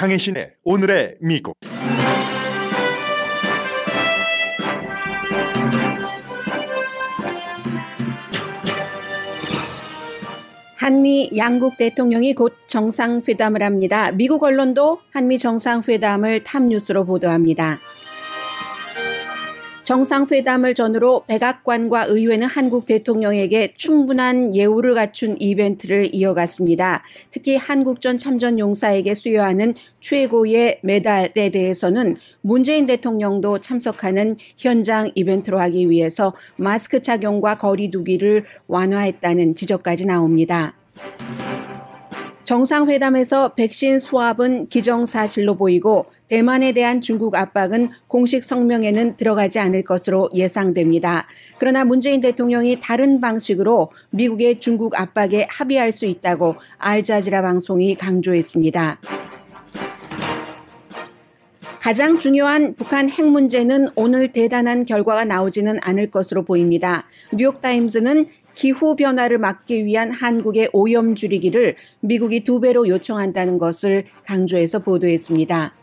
강해 신의 오늘의 미국. 한미 양국 대통령이 곧 정상회담을 합니다. 미국 언론도 한미 정상회담을 탑뉴스로 보도합니다. 정상회담을 전후로 백악관과 의회는 한국 대통령에게 충분한 예우를 갖춘 이벤트를 이어갔습니다. 특히 한국전 참전 용사에게 수여하는 최고의 메달에 대해서는 문재인 대통령도 참석하는 현장 이벤트로 하기 위해서 마스크 착용과 거리두기를 완화했다는 지적까지 나옵니다. 정상회담에서 백신 수합은 기정사실로 보이고 대만에 대한 중국 압박은 공식 성명에는 들어가지 않을 것으로 예상됩니다. 그러나 문재인 대통령이 다른 방식으로 미국의 중국 압박에 합의할 수 있다고 알자지라 방송이 강조했습니다. 가장 중요한 북한 핵 문제는 오늘 대단한 결과가 나오지는 않을 것으로 보입니다. 뉴욕타임즈는 기후변화를 막기 위한 한국의 오염 줄이기를 미국이 두 배로 요청한다는 것을 강조해서 보도했습니다.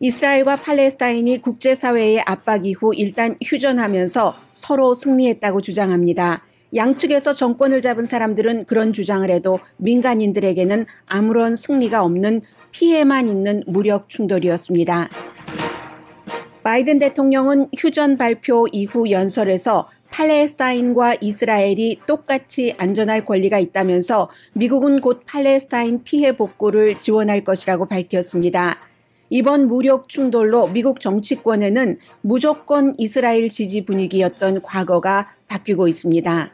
이스라엘과 팔레스타인이 국제사회의 압박 이후 일단 휴전하면서 서로 승리했다고 주장합니다. 양측에서 정권을 잡은 사람들은 그런 주장을 해도 민간인들에게는 아무런 승리가 없는 피해만 있는 무력 충돌이었습니다. 바이든 대통령은 휴전 발표 이후 연설에서 팔레스타인과 이스라엘이 똑같이 안전할 권리가 있다면서 미국은 곧 팔레스타인 피해 복구를 지원할 것이라고 밝혔습니다. 이번 무력 충돌로 미국 정치권에는 무조건 이스라엘 지지 분위기였던 과거가 바뀌고 있습니다.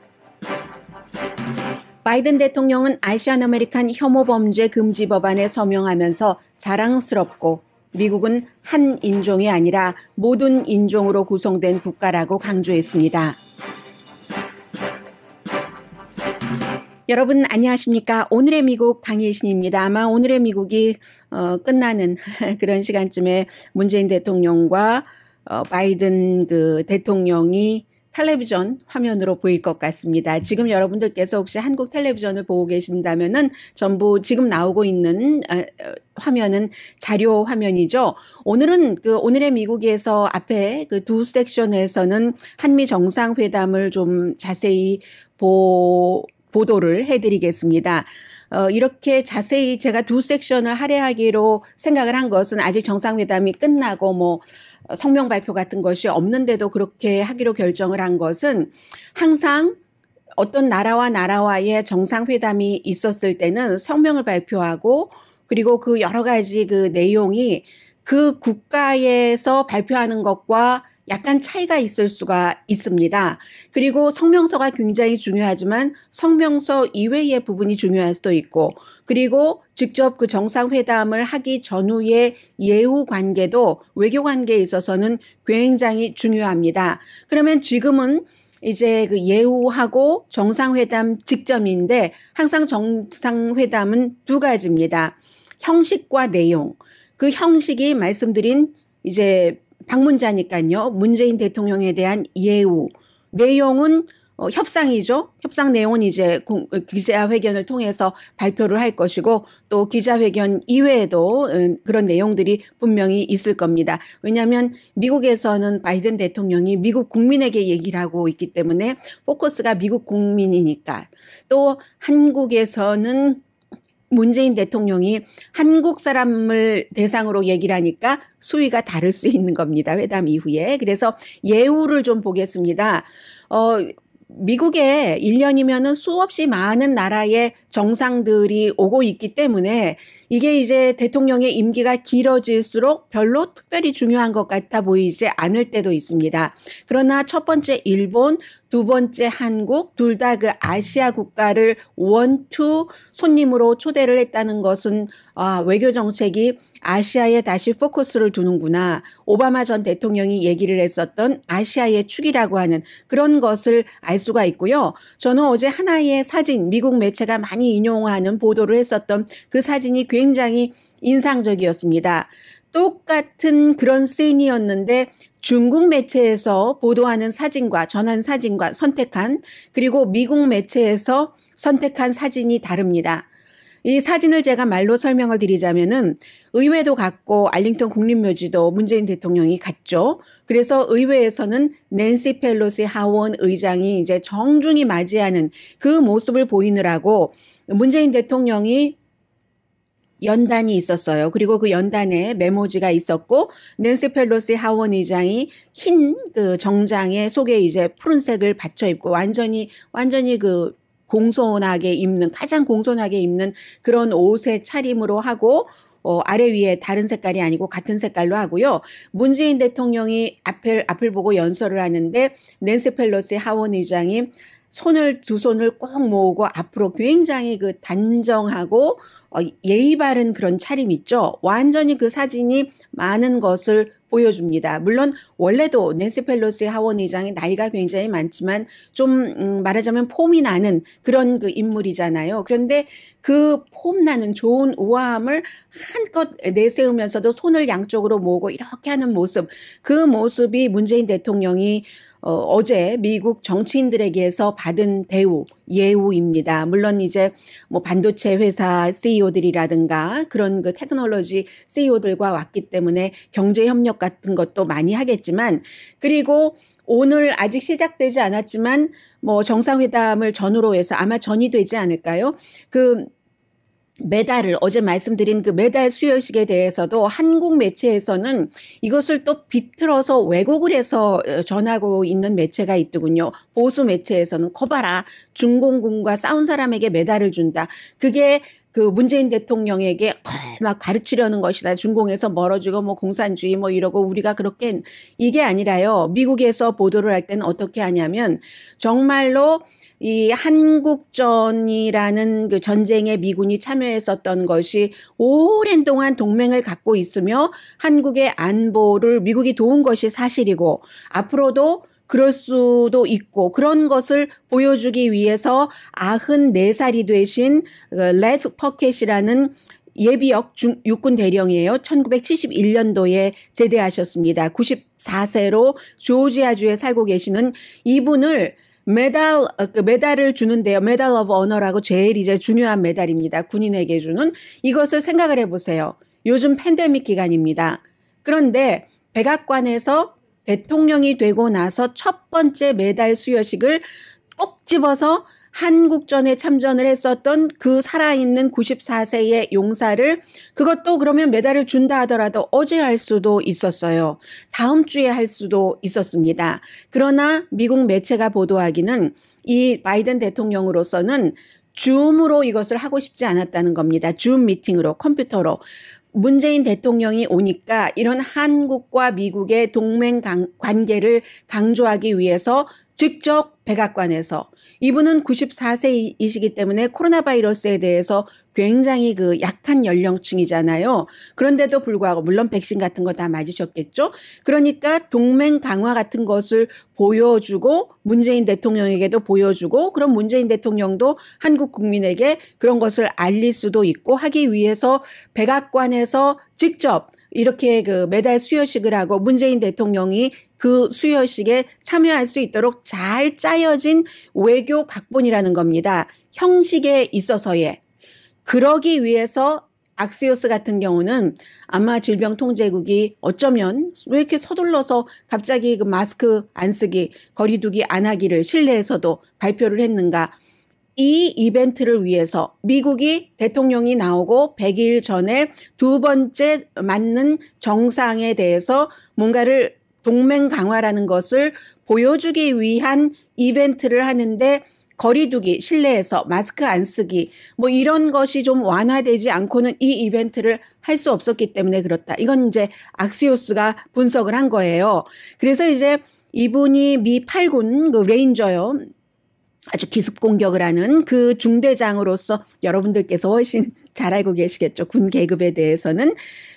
바이든 대통령은 아시안 아메리칸 혐오 범죄 금지 법안에 서명하면서 자랑스럽고 미국은 한 인종이 아니라 모든 인종으로 구성된 국가라고 강조했습니다. 여러분 안녕하십니까? 오늘의 미국 강의 신입니다. 아마 오늘의 미국이 어 끝나는 그런 시간쯤에 문재인 대통령과 어 바이든 그 대통령이 텔레비전 화면으로 보일 것 같습니다. 지금 여러분들께서 혹시 한국 텔레비전을 보고 계신다면은 전부 지금 나오고 있는 어, 어 화면은 자료 화면이죠. 오늘은 그 오늘의 미국에서 앞에 그 두 섹션에서는 한미 정상회담을 좀 자세히 보 보도를 해드리겠습니다. 어, 이렇게 자세히 제가 두 섹션을 할애하기로 생각을 한 것은 아직 정상회담이 끝나고 뭐 어, 성명 발표 같은 것이 없는데도 그렇게 하기로 결정을 한 것은 항상 어떤 나라와 나라와의 정상회담이 있었을 때는 성명을 발표하고 그리고 그 여러 가지 그 내용이 그 국가에서 발표하는 것과 약간 차이가 있을 수가 있습니다. 그리고 성명서가 굉장히 중요하지만 성명서 이외의 부분이 중요할 수도 있고 그리고 직접 그 정상회담을 하기 전후의 예우 관계도 외교 관계에 있어서는 굉장히 중요합니다. 그러면 지금은 이제 그 예우하고 정상회담 직전인데 항상 정상회담은 두 가지입니다. 형식과 내용. 그 형식이 말씀드린 이제 방문자니까요. 문재인 대통령에 대한 예우 내용은 어, 협상이죠. 협상 내용은 이제 공, 어, 기자회견을 통해서 발표를 할 것이고 또 기자회견 이외에도 어, 그런 내용들이 분명히 있을 겁니다. 왜냐하면 미국에서는 바이든 대통령이 미국 국민에게 얘기를 하고 있기 때문에 포커스가 미국 국민이니까 또 한국에서는 문재인 대통령이 한국 사람을 대상으로 얘기를 하니까 수위가 다를 수 있는 겁니다. 회담 이후에. 그래서 예우를 좀 보겠습니다. 어, 미국에 1년이면은 수없이 많은 나라의 정상들이 오고 있기 때문에 이게 이제 대통령의 임기가 길어질수록 별로 특별히 중요한 것 같아 보이지 않을 때도 있습니다. 그러나 첫 번째 일본, 두 번째 한국, 둘 다 그 아시아 국가를 원투 손님으로 초대를 했다는 것은 아, 외교 정책이 아시아에 다시 포커스를 두는구나. 오바마 전 대통령이 얘기를 했었던 아시아의 축이라고 하는 그런 것을 알 수가 있고요. 저는 어제 하나의 사진, 미국 매체가 많이 인용하는 보도를 했었던 그 사진이 굉장히 인상적이었습니다. 똑같은 그런 씬이었는데 중국 매체에서 보도하는 사진과 전환 사진과 선택한 그리고 미국 매체에서 선택한 사진이 다릅니다. 이 사진을 제가 말로 설명을 드리자면은 의회도 갔고 알링턴 국립묘지도 문재인 대통령이 갔죠. 그래서 의회에서는 낸시 펠로시 하원 의장이 이제 정중히 맞이하는 그 모습을 보이느라고 문재인 대통령이 연단이 있었어요. 그리고 그 연단에 메모지가 있었고 낸시 펠로시 하원 의장이 흰 그 정장에 속에 이제 푸른색을 받쳐 입고 완전히 완전히 그 공손하게 입는 가장 공손하게 입는 그런 옷의 차림으로 하고 어, 아래 위에 다른 색깔이 아니고 같은 색깔로 하고요. 문재인 대통령이 앞을 앞을 보고 연설을 하는데 낸스 펠로시 하원 의장이 손을 두 손을 꼭 모으고 앞으로 굉장히 그 단정하고 어, 예의 바른 그런 차림 있죠. 완전히 그 사진이 많은 것을 보여줍니다. 물론 원래도 낸스 펠로시 하원 의장의 나이가 굉장히 많지만 좀 음, 말하자면 폼이 나는 그런 그 인물이잖아요. 그런데 그 폼나는 좋은 우아함을 한껏 내세우면서도 손을 양쪽으로 모으고 이렇게 하는 모습 그 모습이 문재인 대통령이 어, 어제 미국 정치인들에게서 받은 배우 예우입니다. 물론 이제 뭐 반도체 회사 CEO들이라든가 그런 그 테크놀로지 CEO들과 왔기 때문에 경제 협력 같은 것도 많이 하겠지만 그리고 오늘 아직 시작되지 않았지만 뭐 정상회담을 전후로 해서 아마 전이 되지 않을까요? 그 메달을 어제 말씀드린 그 메달 수여식에 대해서도 한국 매체에서는 이것을 또 비틀어서 왜곡을 해서 어, 전하고 있는 매체가 있더군요. 보수 매체에서는 커봐라 중공군과 싸운 사람에게 메달을 준다. 그게 그 문재인 대통령에게 어, 막 가르치려는 것이다. 중공에서 멀어지고 뭐 공산주의 뭐 이러고 우리가 그렇게 이게 아니라요. 미국에서 보도를 할 때는 어떻게 하냐면 정말로 이 한국전이라는 그 전쟁에 미군이 참여했었던 것이 오랜 동안 동맹을 갖고 있으며 한국의 안보를 미국이 도운 것이 사실이고 앞으로도 그럴 수도 있고 그런 것을 보여주기 위해서 94살이 되신 그 레프 퍼켓이라는 예비역 중, 육군 대령이에요. 1971년도에 제대하셨습니다. 94세로 조지아주에 살고 계시는 이분을 메달 어, 그 메달을 주는데요. 메달 오브 언어라고 제일 이제 중요한 메달입니다. 군인에게 주는 이것을 생각을 해보세요. 요즘 팬데믹 기간입니다. 그런데 백악관에서 대통령이 되고 나서 첫 번째 메달 수여식을 꼭 집어서 한국전에 참전을 했었던 그 살아있는 94세의 용사를 그것도 그러면 메달을 준다 하더라도 어제 할 수도 있었어요. 다음 주에 할 수도 있었습니다. 그러나 미국 매체가 보도하기는 이 바이든 대통령으로서는 줌으로 이것을 하고 싶지 않았다는 겁니다. 줌 미팅으로 컴퓨터로 문재인 대통령이 오니까 이런 한국과 미국의 동맹 관계를 강조하기 위해서 직접 백악관에서 이분은 94세이시기 때문에 코로나 바이러스에 대해서 굉장히 그 약한 연령층이잖아요. 그런데도 불구하고 물론 백신 같은 거 다 맞으셨겠죠. 그러니까 동맹 강화 같은 것을 보여주고 문재인 대통령에게도 보여주고 그럼 문재인 대통령도 한국 국민에게 그런 것을 알릴 수도 있고 하기 위해서 백악관에서 직접 이렇게 그 매달 수여식을 하고 문재인 대통령이 그 수여식에 참여할 수 있도록 잘 짜여진 외교 각본이라는 겁니다. 형식에 있어서의. 그러기 위해서 악스요스 같은 경우는 아마 질병통제국이 어쩌면 왜 이렇게 서둘러서 갑자기 그 마스크 안 쓰기, 거리두기 안 하기를 실내에서도 발표를 했는가. 이 이벤트를 위해서 미국이 대통령이 나오고 100일 전에 두 번째 맞는 정상에 대해서 뭔가를 동맹 강화라는 것을 보여주기 위한 이벤트를 하는데 거리두기, 실내에서 마스크 안 쓰기, 뭐 이런 것이 좀 완화되지 않고는 이 이벤트를 할 수 없었기 때문에 그렇다. 이건 이제 악시오스가 분석을 한 거예요. 그래서 이제 이분이 미 8군 그 레인저요. 아주 기습 공격을 하는 그 중대장으로서 여러분들께서 훨씬 잘 알고 계시겠죠. 군 계급에 대해서는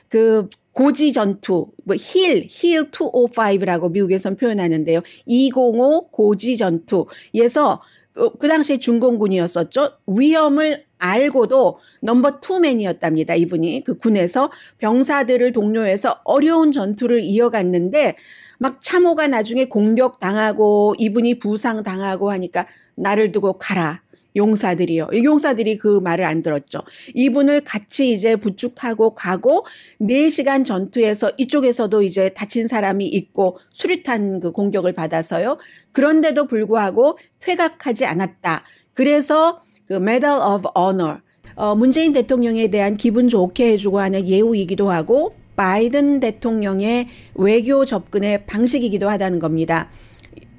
그 고지 전투, 뭐 힐, 힐 205라고 미국에선 표현하는데요. 205 고지 전투에서 어, 그 당시에 중공군이었었죠. 위험을 알고도 넘버 투맨이었답니다. 이분이 그 군에서 병사들을 동료해서 어려운 전투를 이어갔는데 막 참호가 나중에 공격당하고 이분이 부상당하고 하니까 나를 두고 가라. 용사들이요. 이 용사들이 그 말을 안 들었죠. 이분을 같이 이제 부축하고 가고 4시간 전투에서 이쪽에서도 이제 다친 사람이 있고 수류탄 그 공격을 받아서요. 그런데도 불구하고 퇴각하지 않았다. 그래서 그 Medal of Honor 어, 문재인 대통령에 대한 기분 좋게 해주고 하는 예우이기도 하고 바이든 대통령의 외교 접근의 방식이기도 하다는 겁니다.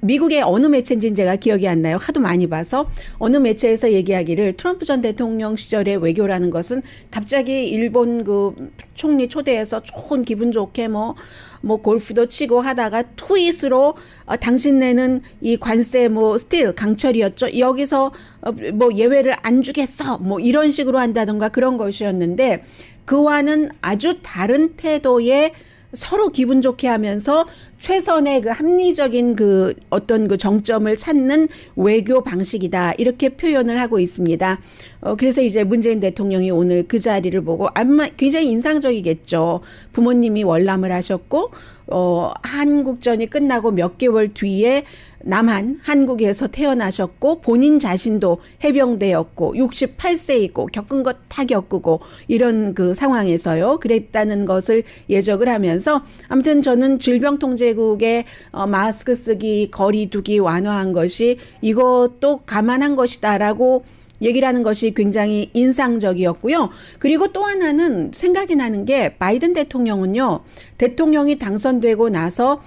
미국의 어느 매체인지 제가 기억이 안 나요. 하도 많이 봐서 어느 매체에서 얘기하기를 트럼프 전 대통령 시절의 외교라는 것은 갑자기 일본 그 총리 초대해서 좋은 기분 좋게 뭐뭐 뭐 골프도 치고 하다가 트윗으로 어, 당신네는 이 관세 뭐 스틸 강철이었죠. 여기서 어, 뭐 예외를 안 주겠어. 뭐 이런 식으로 한다던가 그런 것이었는데 그와는 아주 다른 태도의 서로 기분 좋게 하면서 최선의 그 합리적인 그 어떤 그 정점을 찾는 외교 방식이다. 이렇게 표현을 하고 있습니다. 어, 그래서 이제 문재인 대통령이 오늘 그 자리를 보고 아마 굉장히 인상적이겠죠. 부모님이 월남을 하셨고 어, 한국전이 끝나고 몇 개월 뒤에 남한 한국에서 태어나셨고 본인 자신도 해병대였고 68세이고 겪은 것 다 겪고 이런 그 상황에서요. 그랬다는 것을 예적을 하면서 아무튼 저는 질병통제국의 어, 마스크 쓰기, 거리두기 완화한 것이 이것도 감안한 것이다라고 얘기라는 것이 굉장히 인상적이었고요. 그리고 또 하나는 생각이 나는 게 바이든 대통령은요. 대통령이 당선되고 나서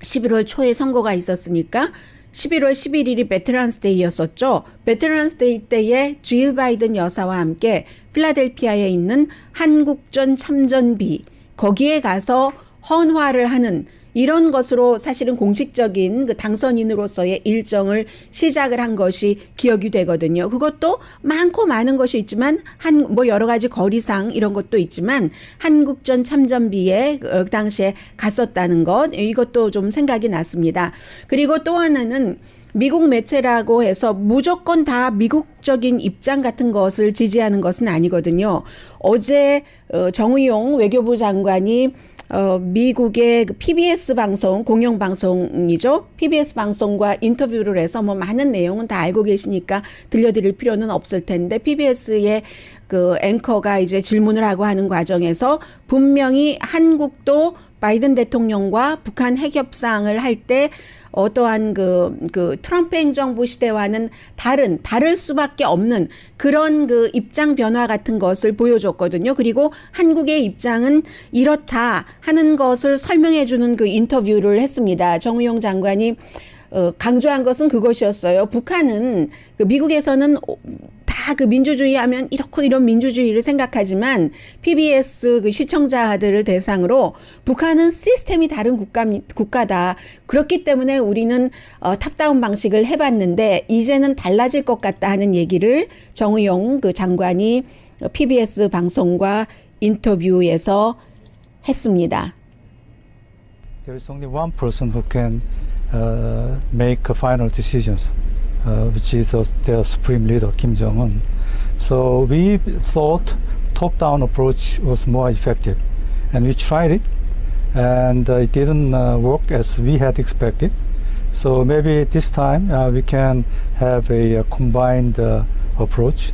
11월 초에 선거가 있었으니까 11월 11일이 베테랑스 데이였었죠. 베테랑스 데이 때에 주일 바이든 여사와 함께 필라델피아에 있는 한국전 참전비 거기에 가서 헌화를 하는 이런 것으로 사실은 공식적인 그 당선인으로서의 일정을 시작을 한 것이 기억이 되거든요. 그것도 많고 많은 것이 있지만 한 뭐 여러 가지 거리상 이런 것도 있지만 한국전 참전비에 그, 어, 그 당시에 갔었다는 것 예, 이것도 좀 생각이 났습니다. 그리고 또 하나는 미국 매체라고 해서 무조건 다 미국적인 입장 같은 것을 지지하는 것은 아니거든요. 어제 어, 정의용 외교부 장관이 어, 미국의 그 PBS 방송, 공영방송이죠. PBS 방송과 인터뷰를 해서 뭐 많은 내용은 다 알고 계시니까 들려드릴 필요는 없을 텐데, PBS의 그 앵커가 이제 질문을 하고 하는 과정에서 분명히 한국도 바이든 대통령과 북한 핵협상을 할때 어떠한 그, 그 트럼프 행정부 시대와는 다른, 다를 수밖에 없는 그런 그 입장 변화 같은 것을 보여줬거든요. 그리고 한국의 입장은 이렇다 하는 것을 설명해 주는 그 인터뷰를 했습니다. 정우영 장관이 어, 강조한 것은 그것이었어요. 북한은 그 미국에서는 다그 민주주의 하면 이렇고 이런 민주주의를 생각하지만 PBS 그 시청자들을 대상으로 북한은 시스템이 다른 국가, 국가다. 그렇기 때문에 우리는 어, 탑다운 방식을 해봤는데 이제는 달라질 것 같다 하는 얘기를 정의용 그 장관이 PBS 방송과 인터뷰에서 했습니다. There is only one person who can uh, make final decisions. uh, which is uh, their supreme leader Kim Jong Un. So we thought top-down approach was more effective, and we tried it, and uh, it didn't uh, work as we had expected. So maybe this time uh, we can have a, combined uh, approach.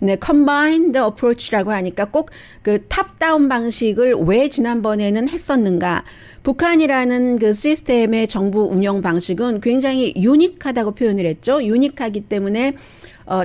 네, 컴바인드 어프로치라고 하니까 꼭 그 탑다운 방식을 왜 지난번에는 했었는가? 북한이라는 그 시스템의 정부 운영 방식은 굉장히 유니크하다고 표현을 했죠. 유니크하기 때문에 어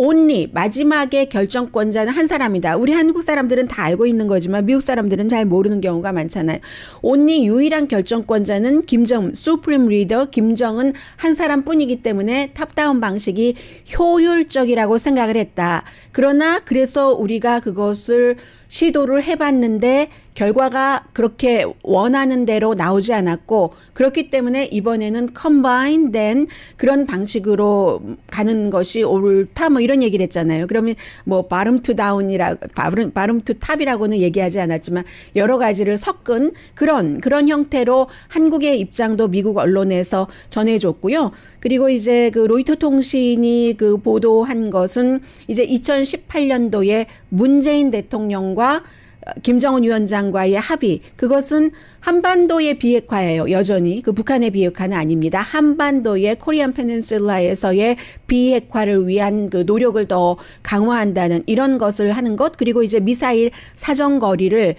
온리 마지막에 결정권자는 한 사람이다. 우리 한국 사람들은 다 알고 있는 거지만 미국 사람들은 잘 모르는 경우가 많잖아요. 온리 유일한 결정권자는 김정 수프림 리더 김정은 한 사람뿐이기 때문에 탑다운 방식이 효율적이라고 생각을 했다. 그러나 그래서 우리가 그것을 시도를 해봤는데 결과가 그렇게 원하는 대로 나오지 않았고 그렇기 때문에 이번에는 컴바인된 그런 방식으로 가는 것이 옳다 뭐 이런 얘기를 했잖아요. 그러면 뭐 바름 투 다운이라 바름 바름 투 탑이라고는 얘기하지 않았지만 여러 가지를 섞은 그런 그런 형태로 한국의 입장도 미국 언론에서 전해줬고요. 그리고 이제 그 로이터 통신이 그 보도한 것은 이제 2018년도에 문재인 대통령과 김정은 위원장과의 합의 그것은 한반도의 비핵화예요. 여전히 그 북한의 비핵화는 아닙니다. 한반도의 코리안 페닌슐라에서의 비핵화를 위한 그 노력을 더 강화한다는 이런 것을 하는 것 그리고 이제 미사일 사정 거리를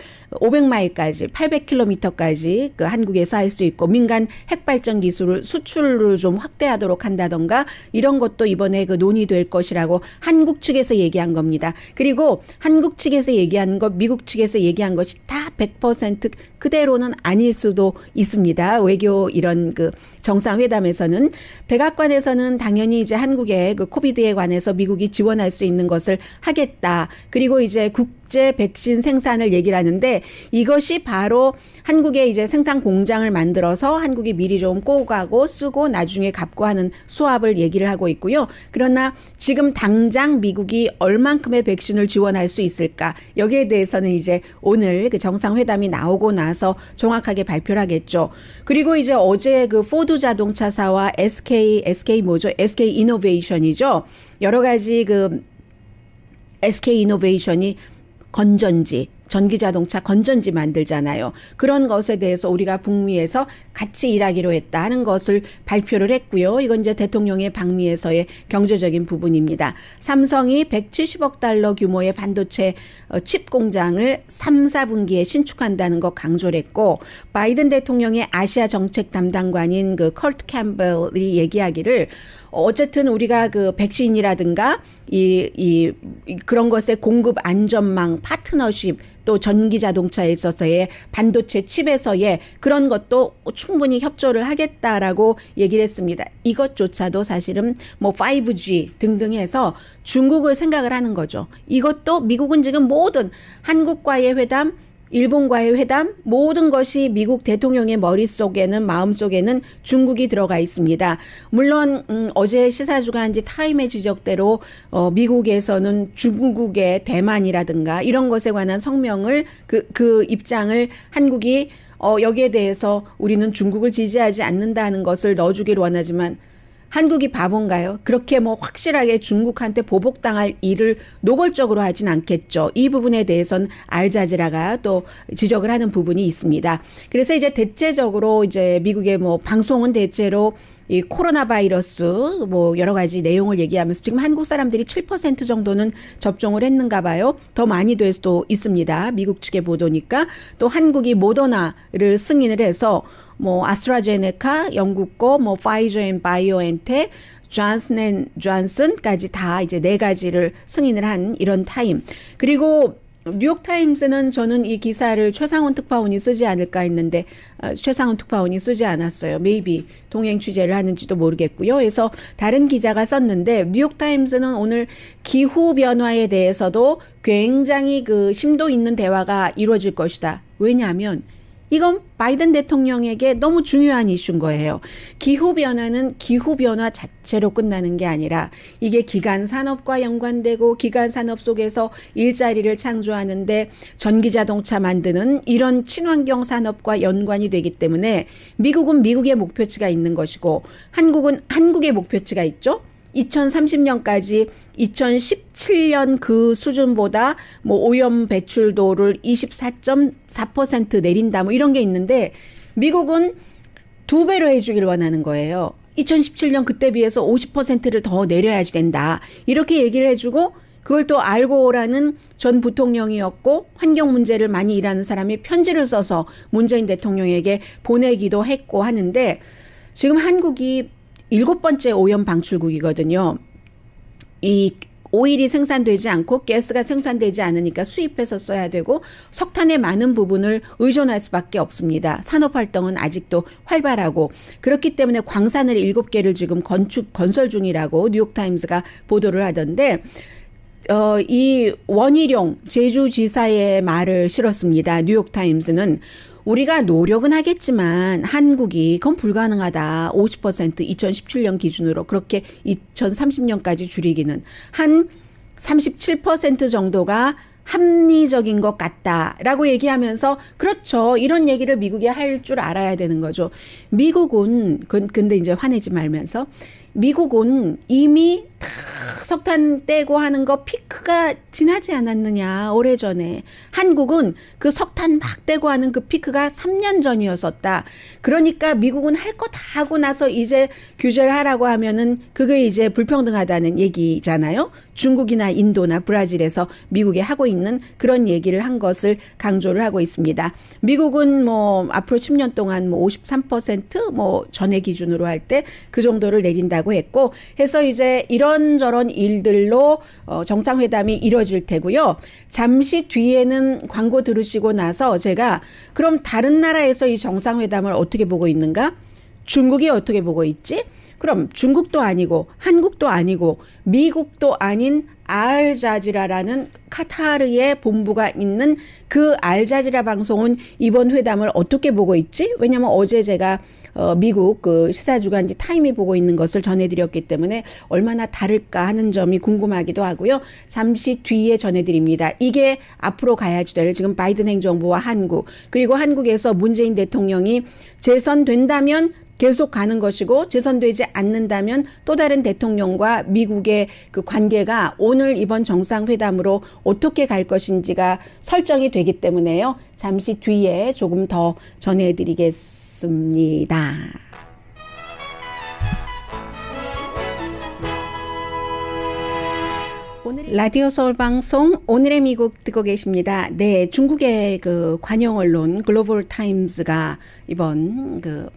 500마일까지 800km까지 그 한국에서 할 수 있고 민간 핵발전 기술을 수출을 좀 확대하도록 한다던가 이런 것도 이번에 그 논의될 것이라고 한국 측에서 얘기한 겁니다. 그리고 한국 측에서 얘기한 것, 미국 측에서 얘기한 것이 다100% 그대로는 아닐 수도 있습니다. 외교 이런 그 정상회담에서는 백악관에서는 당연히 이제 한국의 그 코비드에 관해서 미국이 지원할 수 있는 것을 하겠다. 그리고 이제 국제 백신 생산을 얘기를 하는데 이것이 바로 한국에 이제 생산 공장을 만들어서 한국이 미리 좀 꼬가고 쓰고 나중에 갚고 하는 수합을 얘기를 하고 있고요. 그러나 지금 당장 미국이 얼만큼의 백신을 지원할 수 있을까 여기에 대해서는 이제 오늘 그 정상회담이 나오고 나서 정확하게 발표를 하겠죠. 그리고 이제 어제 그 포드 자동차사와 SK SK 뭐죠? SK 이노베이션이죠. 여러 가지 그 SK 이노베이션이 건전지 전기자동차 건전지 만들잖아요. 그런 것에 대해서 우리가 북미에서 같이 일하기로 했다 하는 것을 발표를 했고요. 이건 이제 대통령의 방미에서의 경제적인 부분입니다. 삼성이 170억 달러 규모의 반도체 어, 칩 공장을 3, 4분기에 신축한다는 것 강조를 했고 바이든 대통령의 아시아 정책 담당관인 그 컬트 캠벨이 얘기하기를 어, 어쨌든 우리가 그 백신이라든가 이, 이, 그런 것의 공급 안전망 파트너십 또 전기 자동차에 있어서의 반도체 칩에서의 그런 것도 충분히 협조를 하겠다라고 얘기를 했습니다. 이것조차도 사실은 뭐 5G 등등 해서 중국을 생각을 하는 거죠. 이것도 미국은 지금 모든 한국과의 회담 일본과의 회담 모든 것이 미국 대통령의 머릿속에는 마음속에는 중국이 들어가 있습니다. 물론 음, 어제 시사주간지 타임의 지적대로 어, 미국에서는 중국의 대만이라든가 이런 것에 관한 성명을 그그 그 입장을 한국이 어, 여기에 대해서 우리는 중국을 지지하지 않는다는 것을 넣어주길 원하지만 한국이 바본가요? 그렇게 뭐 확실하게 중국한테 보복당할 일을 노골적으로 하진 않겠죠. 이 부분에 대해선 알자지라가 또 지적을 하는 부분이 있습니다. 그래서 이제 대체적으로 이제 미국의 뭐 방송은 대체로 이 코로나 바이러스 뭐 여러 가지 내용을 얘기하면서 지금 한국 사람들이 7% 정도는 접종을 했는가 봐요. 더 많이 될 수도 있습니다. 미국 측의 보도니까 또 한국이 모더나를 승인을 해서 뭐 아스트라제네카 영국 거뭐 파이저 앤 바이오엔텍 존슨 앤 존슨까지 다 이제 네 가지를 승인을 한 이런 타임. 그리고 뉴욕타임스는 저는 이 기사를 최상훈 특파원이 쓰지 않을까 했는데 어, 최상훈 특파원이 쓰지 않았어요. 메이비 동행 취재를 하는지도 모르겠고요. 그래서 다른 기자가 썼는데 뉴욕타임스는 오늘 기후 변화에 대해서도 굉장히 그 심도 있는 대화가 이루어질 것이다. 왜냐하면 이건 바이든 대통령에게 너무 중요한 이슈인 거예요. 기후변화는 기후변화 자체로 끝나는 게 아니라 이게 기간 산업과 연관되고 기간 산업 속에서 일자리를 창조하는데 전기 자동차 만드는 이런 친환경 산업과 연관이 되기 때문에 미국은 미국의 목표치가 있는 것이고 한국은 한국의 목표치가 있죠. 2030년까지 2017년 그 수준보다 뭐 오염 배출도를 24.4% 내린다 뭐 이런 게 있는데 미국은 두 배로 해주길 원하는 거예요. 2017년 그때 비해서 50%를 더 내려야지 된다. 이렇게 얘기를 해주고 그걸 또 알고 오라는 전 부통령이었고 환경 문제를 많이 일하는 사람이 편지를 써서 문재인 대통령에게 보내기도 했고 하는데 지금 한국이 일곱 번째 오염 방출국이거든요. 이 오일이 생산되지 않고 가스가 생산되지 않으니까 수입해서 써야 되고 석탄의 많은 부분을 의존할 수밖에 없습니다. 산업 활동은 아직도 활발하고 그렇기 때문에 광산을 일곱 개를 지금 건축 건설 중이라고 뉴욕 타임스가 보도를 하던데 어, 이 원희룡 제주지사의 말을 실었습니다. 뉴욕타임스는 우리가 노력은 하겠지만 한국이 그건 불가능하다. 50% 2017년 기준으로 그렇게 2030년까지 줄이기는 한 37% 정도가 합리적인 것 같다라고 얘기하면서 그렇죠 이런 얘기를 미국이 할 줄 알아야 되는 거죠. 미국은 근데 이제 화내지 말면서 미국은 이미 다 석탄 떼고 하는 거 피크가 지나지 않았느냐 오래전에 한국은 그 석탄 막 떼고 하는 그 피크가 3년 전이었었다. 그러니까 미국은 할 거 다 하고 나서 이제 규제를 하라고 하면은 그게 이제 불평등하다는 얘기잖아요. 중국이나 인도나 브라질에서 미국이 하고 있는 그런 얘기를 한 것을 강조를 하고 있습니다. 미국은 뭐 앞으로 10년 동안 뭐 53%뭐 전에 기준으로 할 때 그 정도를 내린다고 했고 해서 이제 이런저런 일들로 어, 정상회담이 이뤄질 테고요. 잠시 뒤에는 광고 들으시고 나서 제가 그럼 다른 나라에서 이 정상회담을 어떻게 보고 있는가? 중국이 어떻게 보고 있지? 그럼 중국도 아니고 한국도 아니고 미국도 아닌 알자지라라는 카타르의 본부가 있는 그 알자지라 방송은 이번 회담을 어떻게 보고 있지? 왜냐면 어제 제가 어, 미국 그 시사주간지 타임이 보고 있는 것을 전해드렸기 때문에 얼마나 다를까 하는 점이 궁금하기도 하고요. 잠시 뒤에 전해드립니다. 이게 앞으로 가야지 될 지금 바이든 행정부와 한국 그리고 한국에서 문재인 대통령이 재선된다면 계속 가는 것이고 재선되지 않는다면 또 다른 대통령과 미국의 그 관계가 오늘 이번 정상회담으로 어떻게 갈 것인지가 설정이 되기 때문에요. 잠시 뒤에 조금 더 전해드리겠습니다. 라디오 서울 방송 오늘의 미국 듣고 계십니다. 네, 중국의 그 관영 언론 글로벌 타임즈가 이번 그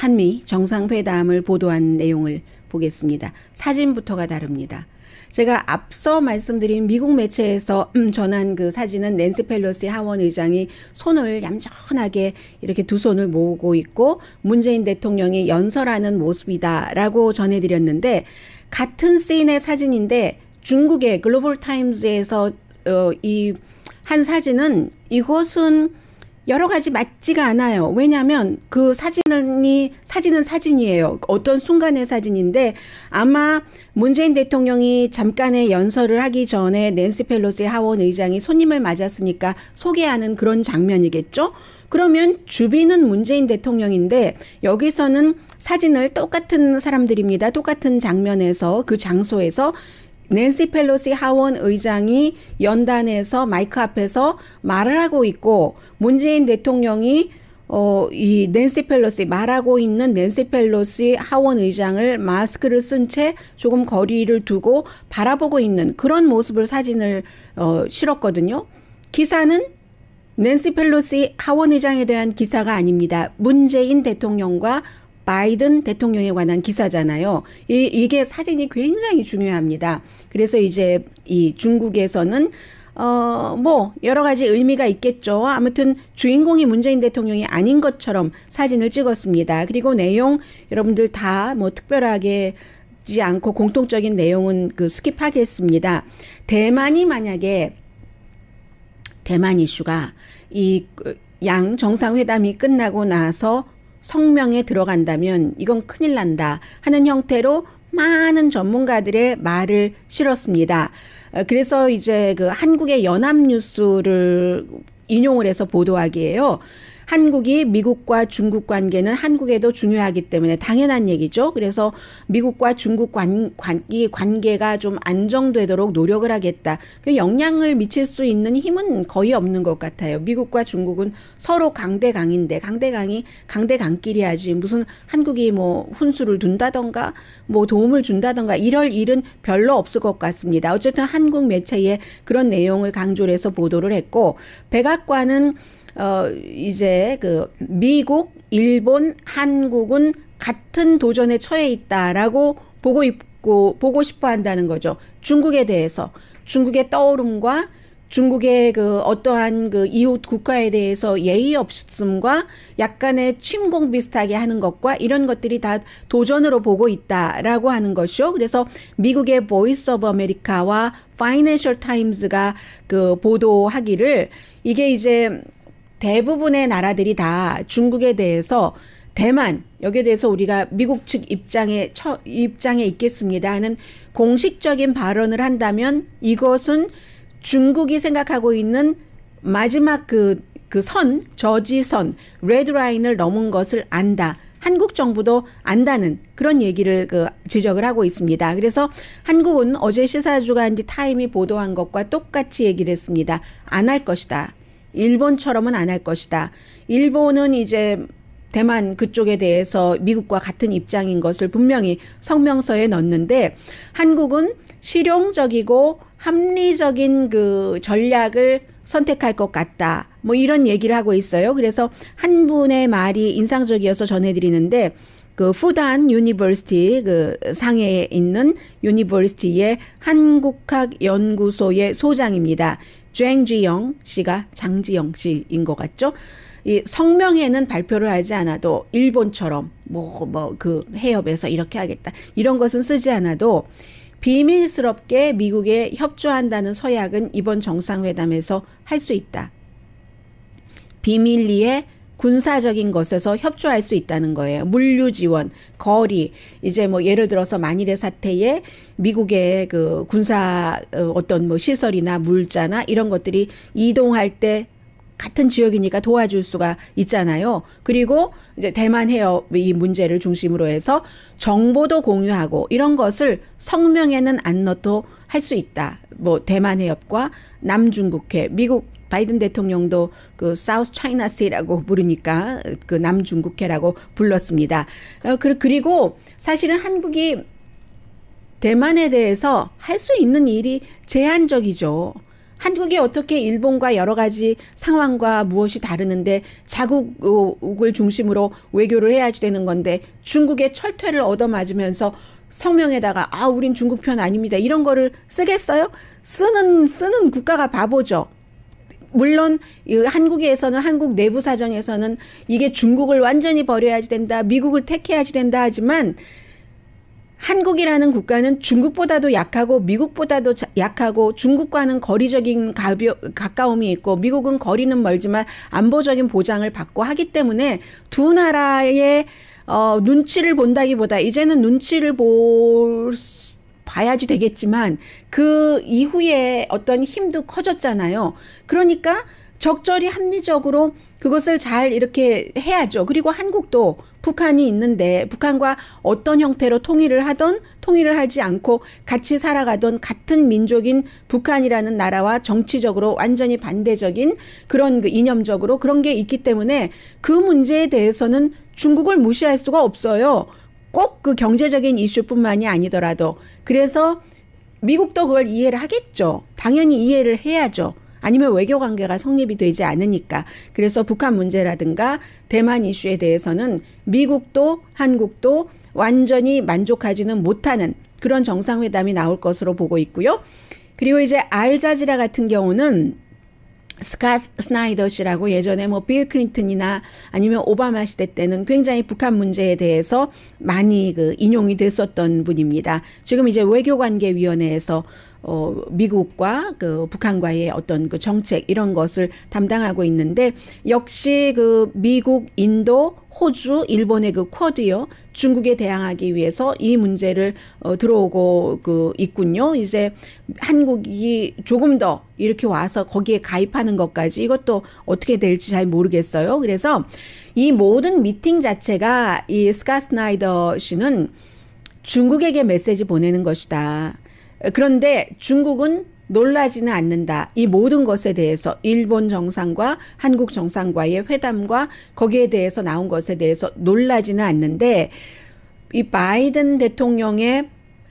한미 정상회담을 보도한 내용을 보겠습니다. 사진부터가 다릅니다. 제가 앞서 말씀드린 미국 매체에서 음, 전한 그 사진은 낸스 펠로시 하원 의장이 손을 얌전하게 이렇게 두 손을 모으고 있고 문재인 대통령이 연설하는 모습이다라고 전해드렸는데 같은 씬의 사진인데 중국의 글로벌 타임즈에서 어, 이한 사진은 이것은 여러 가지 맞지가 않아요. 왜냐하면 그 사진이 사진은 사진이에요. 어떤 순간의 사진인데 아마 문재인 대통령이 잠깐의 연설을 하기 전에 낸스펠로스의 하원 의장이 손님을 맞았으니까 소개하는 그런 장면이겠죠. 그러면 주비는 문재인 대통령인데 여기서는 사진을 똑같은 사람들입니다. 똑같은 장면에서 그 장소에서 낸시 펠로시 하원 의장이 연단에서 마이크 앞에서 말을 하고 있고 문재인 대통령이 어, 이 낸시 펠로시 말하고 있는 낸시 펠로시 하원 의장을 마스크를 쓴 채 조금 거리를 두고 바라보고 있는 그런 모습을 사진을 어, 실었거든요. 기사는 낸시 펠로시 하원 의장에 대한 기사가 아닙니다. 문재인 대통령과 바이든 대통령에 관한 기사잖아요. 이, 이게 사진이 굉장히 중요합니다. 그래서 이제 이 중국에서는 어, 뭐, 여러 가지 의미가 있겠죠. 아무튼 주인공이 문재인 대통령이 아닌 것처럼 사진을 찍었습니다. 그리고 내용, 여러분들 다 뭐 특별하게 지 않고 공통적인 내용은 그 스킵하겠습니다. 대만이 만약에 대만 이슈가 이 양 정상회담이 끝나고 나서 성명에 들어간다면 이건 큰일 난다 하는 형태로 많은 전문가들의 말을 실었습니다. 어, 그래서 이제 그 한국의 연합뉴스를 인용을 해서 보도하기에요. 한국이 미국과 중국 관계는 한국에도 중요하기 때문에 당연한 얘기죠. 그래서 미국과 중국 관, 관, 이 관계가 좀 안정되도록 노력을 하겠다. 그 영향을 미칠 수 있는 힘은 거의 없는 것 같아요. 미국과 중국은 서로 강대강인데 강대강이 강대강끼리 하지 무슨 한국이 뭐 훈수를 둔다던가 뭐 도움을 준다던가 이럴 일은 별로 없을 것 같습니다. 어쨌든 한국 매체에 그런 내용을 강조해서 를 보도를 했고 백악관은 어 이제 그 미국, 일본, 한국은 같은 도전에 처해 있다라고 보고 있고 보고 싶어 한다는 거죠. 중국에 대해서 중국의 떠오름과 중국의 그 어떠한 그 이웃 국가에 대해서 예의 없음과 약간의 침공 비슷하게 하는 것과 이런 것들이 다 도전으로 보고 있다라고 하는 것이요. 그래서 미국의 보이스 오브 아메리카와 파이낸셜 타임즈가 그 보도하기를 이게 이제 대부분의 나라들이 다 중국에 대해서 대만 여기에 대해서 우리가 미국 측 입장에 처, 입장에 있겠습니다 하는 공식적인 발언을 한다면 이것은 중국이 생각하고 있는 마지막 그그 그 선, 저지선, 레드라인을 넘은 것을 안다. 한국 정부도 안다는 그런 얘기를 그 지적을 하고 있습니다. 그래서 한국은 어제 시사주간 지 타임이 보도한 것과 똑같이 얘기를 했습니다. 안 할 것이다. 일본처럼은 안 할 것이다. 일본은 이제 대만 그쪽에 대해서 미국과 같은 입장인 것을 분명히 성명서에 넣는데 한국은 실용적이고 합리적인 그 전략을 선택할 것 같다. 뭐 이런 얘기를 하고 있어요. 그래서 한 분의 말이 인상적이어서 전해드리는데 그 후단 유니버시티 그 상해에 있는 유니버시티의 한국학 연구소의 소장입니다. 쨍지영 씨가 장지영 씨인 것 같죠? 이 성명에는 발표를 하지 않아도 일본처럼 뭐 뭐그 해협에서 이렇게 하겠다 이런 것은 쓰지 않아도 비밀스럽게 미국에 협조한다는 서약은 이번 정상회담에서 할 수 있다. 비밀리에 군사적인 것에서 협조할 수 있다는 거예요. 물류 지원, 거리, 이제 뭐 예를 들어서 만일의 사태에 미국의 그 군사 어, 어떤 뭐 시설이나 물자나 이런 것들이 이동할 때 같은 지역이니까 도와줄 수가 있잖아요. 그리고 이제 대만 해협 이 문제를 중심으로 해서 정보도 공유하고 이런 것을 성명에는 안 넣도 할 수 있다. 뭐 대만 해협과 남중국해, 미국 바이든 대통령도 그 사우스 차이나 시라고 부르니까 그 남중국해라고 불렀습니다. 어, 그리고 사실은 한국이 대만에 대해서 할 수 있는 일이 제한적이죠. 한국이 어떻게 일본과 여러 가지 상황과 무엇이 다르는데 자국을 중심으로 외교를 해야지 되는 건데 중국의 철퇴를 얻어맞으면서 성명에다가 아 우린 중국 편 아닙니다 이런 거를 쓰겠어요? 쓰는 쓰는 국가가 바보죠. 물론 한국에서는 한국 내부 사정에서는 이게 중국을 완전히 버려야지 된다. 미국을 택해야지 된다 하지만 한국이라는 국가는 중국보다도 약하고 미국보다도 약하고 중국과는 거리적인 가벼, 가까움이 있고 미국은 거리는 멀지만 안보적인 보장을 받고 하기 때문에 두 나라의 어, 눈치를 본다기보다 이제는 눈치를 볼 수, 봐야지 되겠지만 그 이후에 어떤 힘도 커졌잖아요. 그러니까 적절히 합리적으로 그것을 잘 이렇게 해야죠. 그리고 한국도 북한이 있는데 북한과 어떤 형태로 통일을 하던 통일을 하지 않고 같이 살아가던 같은 민족인 북한이라는 나라와 정치적으로 완전히 반대적인 그런 그 이념적으로 그런 게 있기 때문에 그 문제에 대해서는 중국을 무시할 수가 없어요. 꼭그 경제적인 이슈뿐만이 아니더라도 그래서 미국도 그걸 이해를 하겠죠. 당연히 이해를 해야죠. 아니면 외교 관계가 성립이 되지 않으니까. 그래서 북한 문제라든가 대만 이슈에 대해서는 미국도 한국도 완전히 만족하지는 못하는 그런 정상회담이 나올 것으로 보고 있고요. 그리고 이제 알자지라 같은 경우는 스카 스나이더 씨라고 예전에 뭐 빌 클린턴이나 아니면 오바마 시대 때는 굉장히 북한 문제에 대해서 많이 그 인용이 됐었던 분입니다. 지금 이제 외교관계위원회에서 어, 미국과 그 북한과의 어떤 그 정책 이런 것을 담당하고 있는데 역시 그 미국, 인도, 호주, 일본의 그 쿼드요. 중국에 대항하기 위해서 이 문제를 어, 들어오고 그 있군요. 이제 한국이 조금 더 이렇게 와서 거기에 가입하는 것까지 이것도 어떻게 될지 잘 모르겠어요. 그래서 이 모든 미팅 자체가 이 스카 스나이더 씨는 중국에게 메시지 보내는 것이다. 그런데 중국은 놀라지는 않는다. 이 모든 것에 대해서 일본 정상과 한국 정상과의 회담과 거기에 대해서 나온 것에 대해서 놀라지는 않는데 이 바이든 대통령의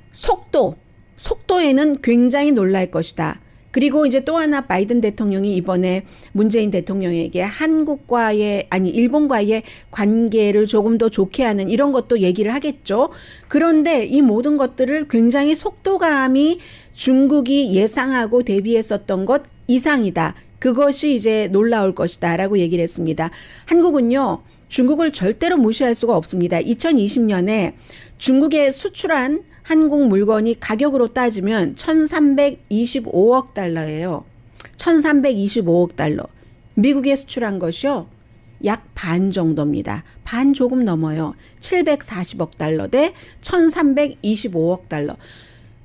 속도, 속도에는 굉장히 놀랄 것이다. 그리고 이제 또 하나 바이든 대통령이 이번에 문재인 대통령에게 한국과의 아니 일본과의 관계를 조금 더 좋게 하는 이런 것도 얘기를 하겠죠. 그런데 이 모든 것들을 굉장히 속도감이 중국이 예상하고 대비했었던 것 이상이다. 그것이 이제 놀라울 것이다라고 얘기를 했습니다. 한국은요. 중국을 절대로 무시할 수가 없습니다. 2020년에 중국에 수출한 한국 물건이 가격으로 따지면 1325억 달러예요. 1325억 달러. 미국에 수출한 것이요. 약 반 정도입니다. 반 조금 넘어요. 740억 달러 대 1325억 달러.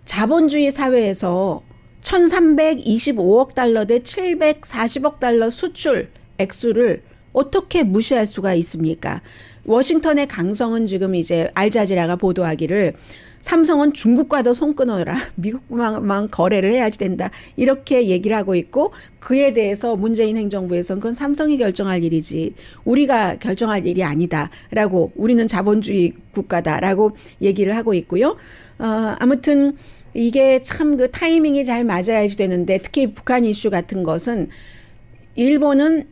자본주의 사회에서 1325억 달러 대 740억 달러 수출 액수를 어떻게 무시할 수가 있습니까? 워싱턴의 강성은 지금 이제 알자지라가 보도하기를 삼성은 중국과도 손 끊어라. 미국만 거래를 해야지 된다. 이렇게 얘기를 하고 있고 그에 대해서 문재인 행정부에서는 그건 삼성이 결정할 일이지 우리가 결정할 일이 아니다라고 우리는 자본주의 국가다라고 얘기를 하고 있고요. 어, 아무튼 이게 참 그 타이밍이 잘 맞아야지 되는데 특히 북한 이슈 같은 것은 일본은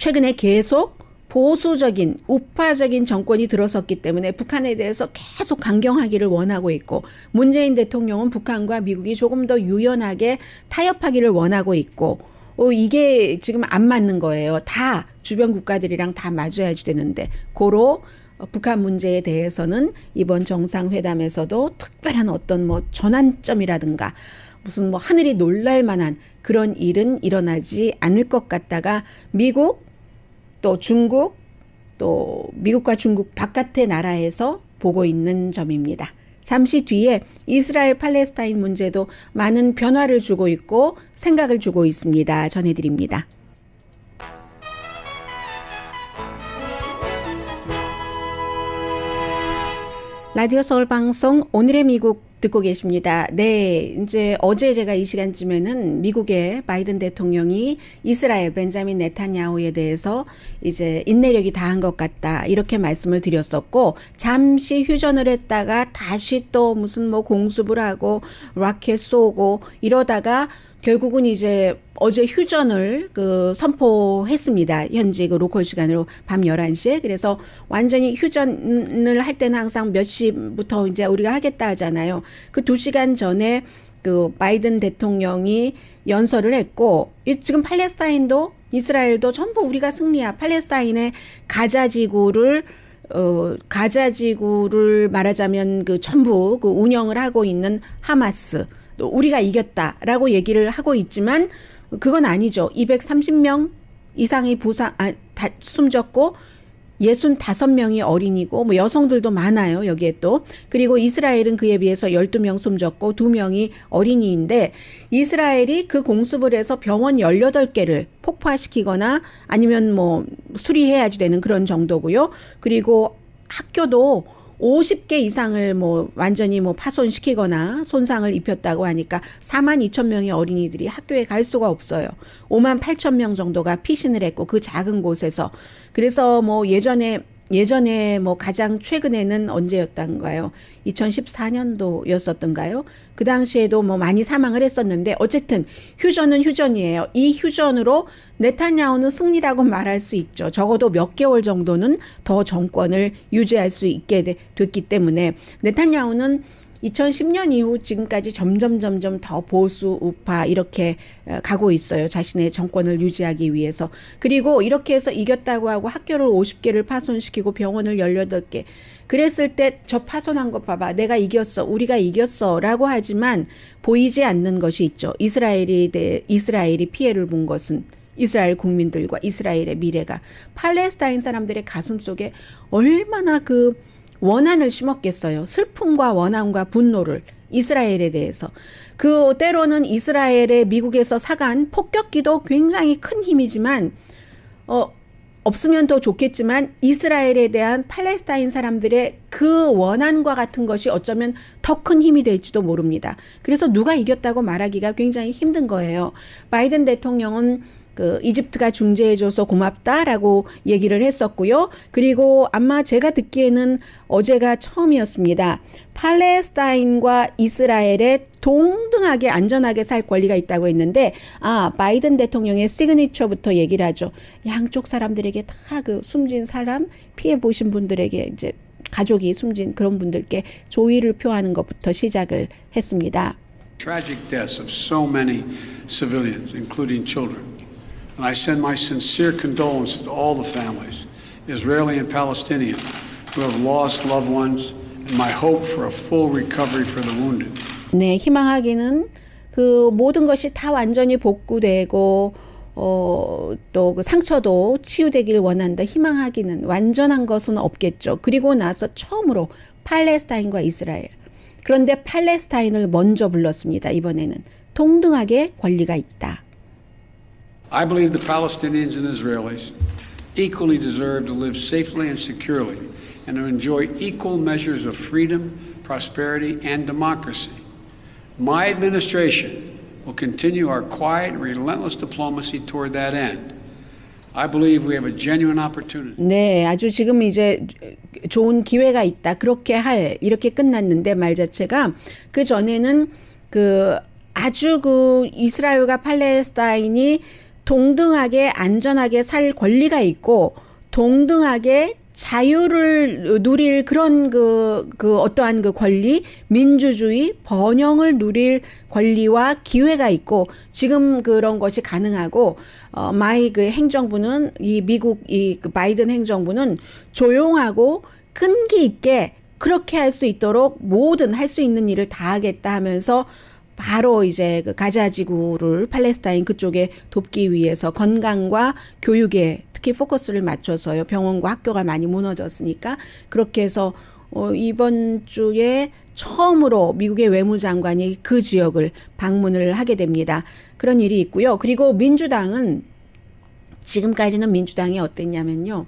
최근에 계속 보수적인 우파적인 정권이 들어섰기 때문에 북한에 대해서 계속 강경하기를 원하고 있고 문재인 대통령은 북한과 미국이 조금 더 유연하게 타협하기를 원하고 있고 어, 이게 지금 안 맞는 거예요. 다 주변 국가들이랑 다 맞아야지 되는데 고로 어, 북한 문제에 대해서는 이번 정상회담에서도 특별한 어떤 뭐 전환점이라든가 무슨 뭐 하늘이 놀랄 만한 그런 일은 일어나지 않을 것 같다가 미국 또 중국, 또 미국과 중국 바깥의 나라에서 보고 있는 점입니다. 잠시 뒤에 이스라엘 팔레스타인 문제도 많은 변화를 주고 있고 생각을 주고 있습니다. 전해드립니다. 라디오 서울 방송 오늘의 미국 듣고 계십니다. 네, 이제 어제 제가 이 시간쯤에는 미국의 바이든 대통령이 이스라엘 벤자민 네타냐후에 대해서 이제 인내력이 다한 것 같다 이렇게 말씀을 드렸었고 잠시 휴전을 했다가 다시 또 무슨 뭐 공습을 하고 라켓 쏘고 이러다가 결국은 이제 어제 휴전을 그 선포했습니다. 현재 그 로컬 시간으로 밤 11시에. 그래서 완전히 휴전을 할 때는 항상 몇 시부터 이제 우리가 하겠다 하잖아요. 그 두시간 전에 그 바이든 대통령이 연설을 했고 지금 팔레스타인도 이스라엘도 전부 우리가 승리야. 팔레스타인의 가자 지구를 어, 가자 지구를 말하자면 그 전부 그 운영을 하고 있는 하마스 우리가 이겼다라고 얘기를 하고 있지만 그건 아니죠. 230명 이상이 부상 아, 다 숨졌고 65명이 어린이고 뭐 여성들도 많아요. 여기에 또. 그리고 이스라엘은 그에 비해서 12명 숨졌고 2명이 어린이인데 이스라엘이 그 공습을 해서 병원 18개를 폭파시키거나 아니면 뭐 수리해야지 되는 그런 정도고요. 그리고 학교도 5 0개 이상을 뭐 완전히 뭐 파손시키거나 손상을 입혔다고 하니까 4만이천 명의 어린이들이 학교에 갈 수가 없어요. 5만팔천명 정도가 피신을 했고 그 작은 곳에서 그래서 뭐 예전에 예전에 뭐 가장 최근에는 언제였던가요? 2014년도였었던가요? 그 당시에도 뭐 많이 사망을 했었는데 어쨌든 휴전은 휴전이에요. 이 휴전으로 네타냐후는 승리라고 말할 수 있죠. 적어도 몇 개월 정도는 더 정권을 유지할 수 있게 됐기 때문에 네타냐후는 2010년 이후 지금까지 점점 점점 더 보수 우파 이렇게 가고 있어요. 자신의 정권을 유지하기 위해서. 그리고 이렇게 해서 이겼다고 하고 학교를 50개를 파손시키고 병원을 18개. 그랬을 때 저 파손한 것 봐봐. 내가 이겼어. 우리가 이겼어. 라고 하지만 보이지 않는 것이 있죠. 이스라엘이, 대, 이스라엘이 피해를 본 것은. 이스라엘 국민들과 이스라엘의 미래가 팔레스타인 사람들의 가슴 속에 얼마나 그 원한을 심었겠어요. 슬픔과 원한과 분노를 이스라엘에 대해서. 그 때로는 이스라엘의 미국에서 사간 폭격기도 굉장히 큰 힘이지만 어 없으면 더 좋겠지만 이스라엘에 대한 팔레스타인 사람들의 그 원한과 같은 것이 어쩌면 더 큰 힘이 될지도 모릅니다. 그래서 누가 이겼다고 말하기가 굉장히 힘든 거예요. 바이든 대통령은 그 이집트가 중재해줘서 고맙다라고 얘기를 했었고요. 그리고 아마 제가 듣기에는 어제가 처음이었습니다. 팔레스타인과 이스라엘의 동등하게 안전하게 살 권리가 있다고 했는데 아 바이든 대통령의 시그니처부터 얘기를 하죠. 양쪽 사람들에게 다 그 숨진 사람 피해 보신 분들에게 이제 가족이 숨진 그런 분들께 조의를 표하는 것부터 시작을 했습니다. Tragic deaths of so many civilians, including children. And I send my sincere condolences to all the families, Israeli and Palestinian, who have lost loved ones, and my hope for a full recovery for the wounded. 네, 희망하기는 그 모든 것이 다 완전히 복구되고 어, 또그 상처도 치유되길 원한다. 희망하기는 완전한 것은 없겠죠. 그리고 나서 처음으로 팔레스타인과 이스라엘. 그런데 팔레스타인을 먼저 불렀습니다. 이번에는 동등하게 권리가 있다. I believe the Palestinians and Israelis equally deserve to live safely and securely and to enjoy equal measures of freedom, prosperity, and democracy. My administration will continue our quiet, relentless diplomacy toward that end. I believe we have a genuine opportunity. 네, 아주 지금 이제 좋은 기회가 있다. 그렇게 할 이렇게 끝났는데 말 자체가 그 전에는 그 아주 그 이스라엘과 팔레스타인이 동등하게 안전하게 살 권리가 있고 동등하게 자유를 누릴 그런 그, 그 어떠한 그 권리, 민주주의, 번영을 누릴 권리와 기회가 있고 지금 그런 것이 가능하고 어 마이 그 행정부는 이 미국 이그 바이든 행정부는 조용하고 끈기 있게 그렇게 할 수 있도록 모든 할 수 있는 일을 다 하겠다 하면서 바로 이제 그 가자 지구를 팔레스타인 그쪽에 돕기 위해서 건강과 교육에 특히 포커스를 맞춰서요. 병원과 학교가 많이 무너졌으니까 그렇게 해서 어, 이번 주에 처음으로 미국의 외무장관이 그 지역을 방문을 하게 됩니다. 그런 일이 있고요. 그리고 민주당은 지금까지는 민주당이 어땠냐면요.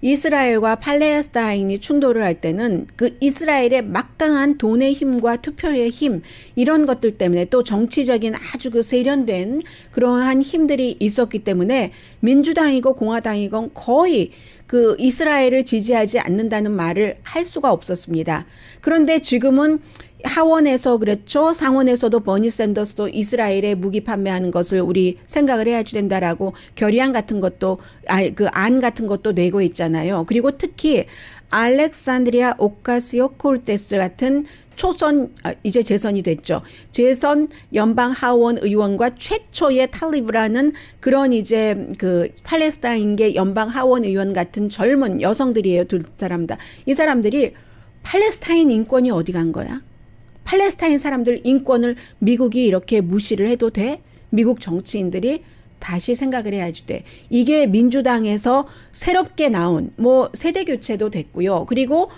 이스라엘과 팔레스타인이 충돌을 할 때는 그 이스라엘의 막강한 돈의 힘과 투표의 힘 이런 것들 때문에 또 정치적인 아주 그 세련된 그러한 힘들이 있었기 때문에 민주당이고 공화당이건 거의 그 이스라엘을 지지하지 않는다는 말을 할 수가 없었습니다. 그런데 지금은 하원에서 그렇죠. 상원에서도 버니 샌더스도 이스라엘에 무기 판매하는 것을 우리 생각을 해야지 된다라고 결의안 같은 것도 아 그 안 같은 것도 내고 있잖아요. 그리고 특히 알렉산드리아 오카시오 콜테스 같은 초선 아, 이제 재선이 됐죠. 재선 연방 하원 의원과 최초의 탈리브라는 그런 이제 그 팔레스타인계 연방 하원 의원 같은 젊은 여성들이에요. 둘 사람 다. 이 사람들이 팔레스타인 인권이 어디 간 거야? 팔레스타인 사람들 인권을 미국이 이렇게 무시를 해도 돼? 미국 정치인들이 다시 생각을 해야지 돼. 이게 민주당에서 새롭게 나온 뭐 세대 교체도 됐고요. 그리고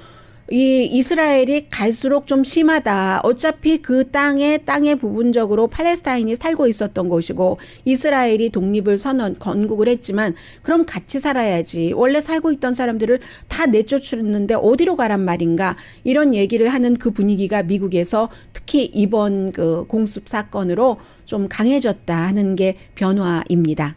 이 이스라엘이 갈수록 좀 심하다. 어차피 그 땅에 땅에 부분적으로 팔레스타인이 살고 있었던 것이고 이스라엘이 독립을 선언 건국을 했지만 그럼 같이 살아야지. 원래 살고 있던 사람들을 다 내쫓았는데 어디로 가란 말인가? 이런 얘기를 하는 그 분위기가 미국에서 특히 이번 그 공습 사건으로 좀 강해졌다 하는 게 변화입니다.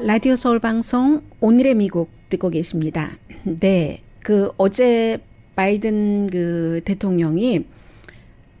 라디오 서울 방송 오늘의 미국 듣고 계십니다. 네. 그 어제 바이든 그 대통령이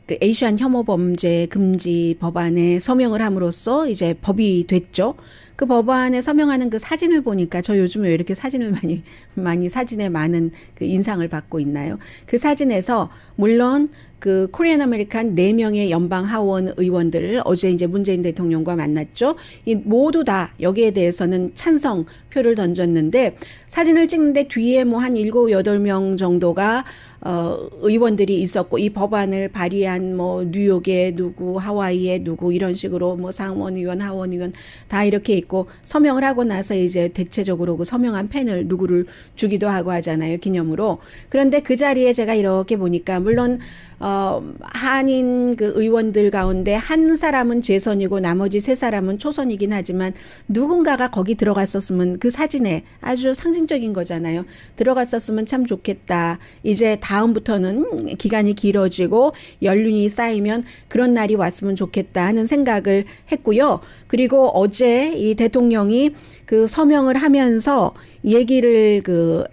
그 에이시안 혐오 범죄 금지 법안에 서명을 함으로써 이제 법이 됐죠. 그 법안에 서명하는 그 사진을 보니까 저 요즘에 왜 이렇게 사진을 많이 많이 사진에 많은 그 인상을 받고 있나요? 그 사진에서 물론 그 코리안 아메리칸 4명의 연방 하원 의원들을 어제 이제 문재인 대통령과 만났죠. 이 모두 다 여기에 대해서는 찬성 표를 던졌는데 사진을 찍는데 뒤에 뭐한 일곱 여덟 명 정도가 어, 의원들이 있었고 이 법안을 발의한 뭐 뉴욕에 누구, 하와이에 누구 이런 식으로 뭐 상원 의원, 하원 의원 다 이렇게 있고 서명을 하고 나서 이제 대체적으로 그 서명한 펜을 누구를 주기도 하고 하잖아요 기념으로. 그런데 그 자리에 제가 이렇게 보니까 물론 어, 한인 그 의원들 가운데 한 사람은 재선이고 나머지 세 사람은 초선이긴 하지만 누군가가 거기 들어갔었으면 그그 사진에 아주 상징적인 거잖아요. 들어갔었으면 참 좋겠다. 이제 다음부터는 기간이 길어지고 연륜이 쌓이면 그런 날이 왔으면 좋겠다 하는 생각을 했고요. 그리고 어제 이 대통령이 그 서명을 하면서 얘기를 그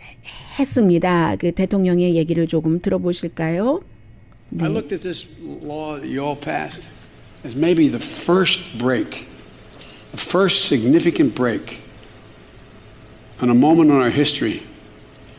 했습니다. 그 대통령의 얘기를 조금 들어보실까요? 네. I looked at this law that you all passed as maybe the first break, the first significant break on a moment in our history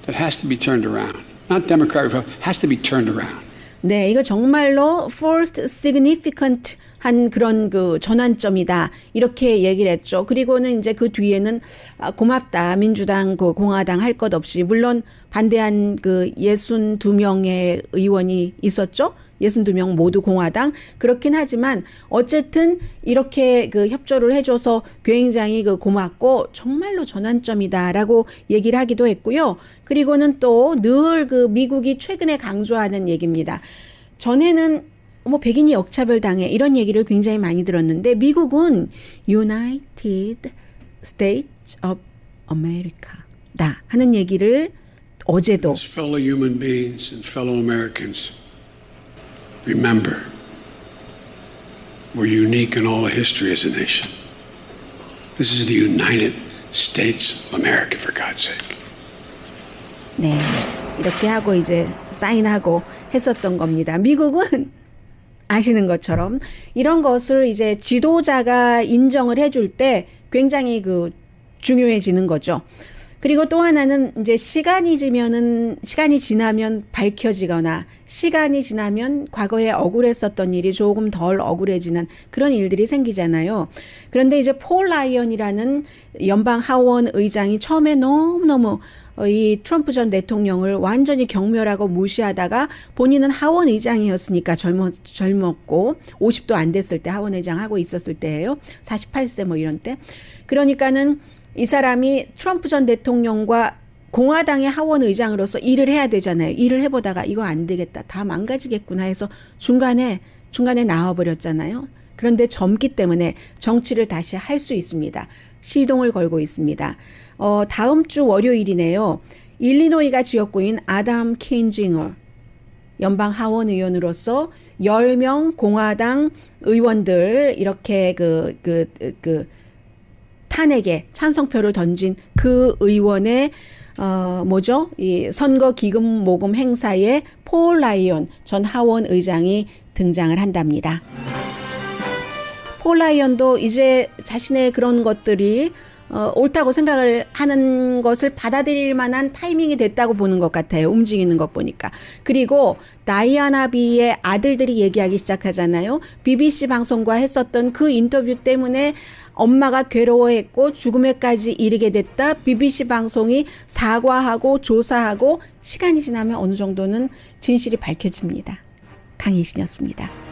that has to be turned around. Not Democrat, Republican, has to be turned around. 네, 이거 정말로 first significant 한 그런 그 전환점이다. 이렇게 얘기를 했죠. 그리고는 이제 그 뒤에는 아, 고맙다. 민주당 그 공화당 할 것 없이 물론 반대한 그 예순 명의 의원이 있었죠. 62명 모두 공화당. 그렇긴 하지만 어쨌든 이렇게 그 협조를 해줘서 굉장히 그 고맙고 정말로 전환점이다라고 얘기를 하기도 했고요. 그리고는 또 늘 그 미국이 최근에 강조하는 얘기입니다. 전에는 어머 백인이 역차별 당해 이런 얘기를 굉장히 많이 들었는데 미국은 United States of America다 하는 얘기를 어제도 fellow human beings and fellow Americans remember we're unique in all of history as a nation this is the United States of America for God's sake 네 이렇게 하고 이제 사인하고 했었던 겁니다 미국은 아시는 것처럼 이런 것을 이제 지도자가 인정을 해줄 때 굉장히 그 중요해지는 거죠. 그리고 또 하나는 이제 시간이 지면은 시간이 지나면 밝혀지거나 시간이 지나면 과거에 억울했었던 일이 조금 덜 억울해지는 그런 일들이 생기잖아요. 그런데 이제 폴 라이언이라는 연방 하원 의장이 처음에 너무너무 어, 이 트럼프 전 대통령을 완전히 경멸하고 무시하다가 본인은 하원 의장이었으니까 젊었, 젊었고 50도 안 됐을 때 하원 의장 하고 있었을 때예요. 48세 뭐 이런 때. 그러니까는 이 사람이 트럼프 전 대통령과 공화당의 하원 의장으로서 일을 해야 되잖아요. 일을 해보다가 이거 안 되겠다. 다 망가지겠구나 해서 중간에, 중간에 나와버렸잖아요. 그런데 젊기 때문에 정치를 다시 할 수 있습니다. 시동을 걸고 있습니다. 어, 다음 주 월요일이네요. 일리노이가 지역구인 아담 케징어 연방 하원 의원으로서 10명 공화당 의원들 이렇게 그, 그, 그, 탄핵에 찬성표를 던진 그 의원의 어, 뭐죠? 이 선거 기금 모금 행사에 폴 라이언 전 하원 의장이 등장을 한답니다. 폴 라이언도 이제 자신의 그런 것들이 어, 옳다고 생각을 하는 것을 받아들일 만한 타이밍이 됐다고 보는 것 같아요. 움직이는 것 보니까. 그리고 다이아나 비의 아들들이 얘기하기 시작하잖아요. BBC 방송과 했었던 그 인터뷰 때문에 엄마가 괴로워했고 죽음에까지 이르게 됐다. BBC 방송이 사과하고 조사하고 시간이 지나면 어느 정도는 진실이 밝혀집니다. 강희신이었습니다.